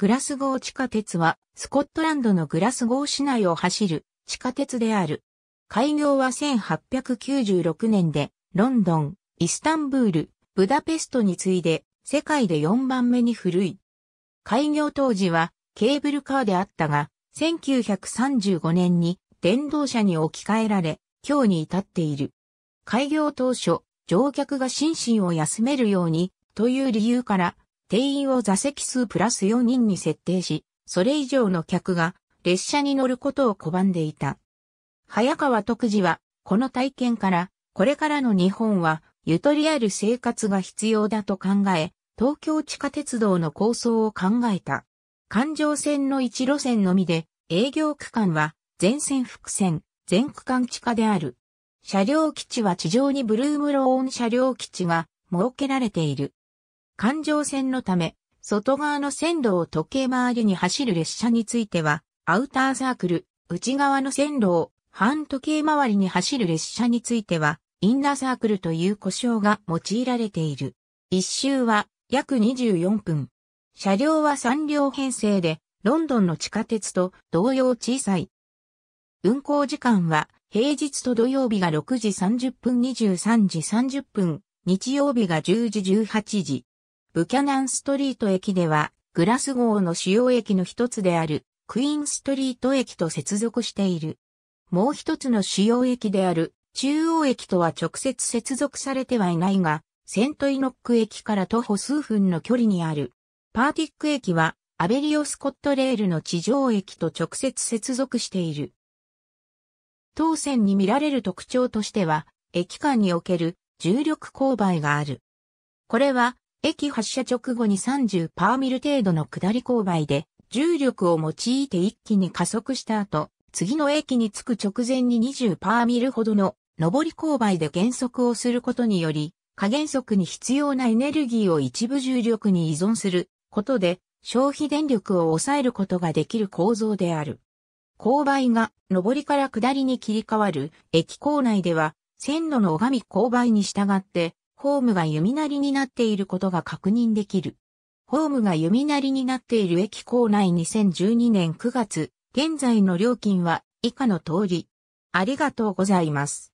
グラスゴー地下鉄は、スコットランドのグラスゴー市内を走る地下鉄である。開業は1896年で、ロンドン、イスタンブール、ブダペストに次いで、世界で4番目に古い。開業当時は、ケーブルカーであったが、1935年に電動車に置き換えられ、今日に至っている。開業当初、乗客が心身を休めるように、という理由から、定員を座席数プラス4人に設定し、それ以上の客が列車に乗ることを拒んでいた。早川徳次は、この体験から、これからの日本は、ゆとりある生活が必要だと考え、東京地下鉄道の構想を考えた。環状線の1路線のみで、営業区間は、全線複線、全区間地下である。車両基地は地上にブルームローン車両基地が設けられている。環状線のため、外側の線路を時計回りに走る列車については、アウターサークル、内側の線路を半時計回りに走る列車については、インナーサークルという呼称が用いられている。一周は約24分。車両は3両編成で、ロンドンの地下鉄と同様小さい。運行時間は平日と土曜日が6時30分23時30分、日曜日が10時18時、ブキャナンストリート駅では、グラス号の主要駅の一つである、クイーンストリート駅と接続している。もう一つの主要駅である、中央駅とは直接接続されてはいないが、セントイノック駅から徒歩数分の距離にある。パーティック駅は、アベリオスコットレールの地上駅と直接接続している。当線に見られる特徴としては、駅間における重力勾配がある。これは駅発車直後に30パーミル程度の下り勾配で、重力を用いて一気に加速した後、次の駅に着く直前に20パーミルほどの上り勾配で減速をすることにより、加減速に必要なエネルギーを一部重力に依存することで消費電力を抑えることができる構造である。勾配が上りから下りに切り替わる駅構内では線路の拝み勾配に従ってホームが弓なりになっていることが確認できる。ホームが弓なりになっている駅構内2012年9月、現在の料金は以下の通り。ありがとうございます。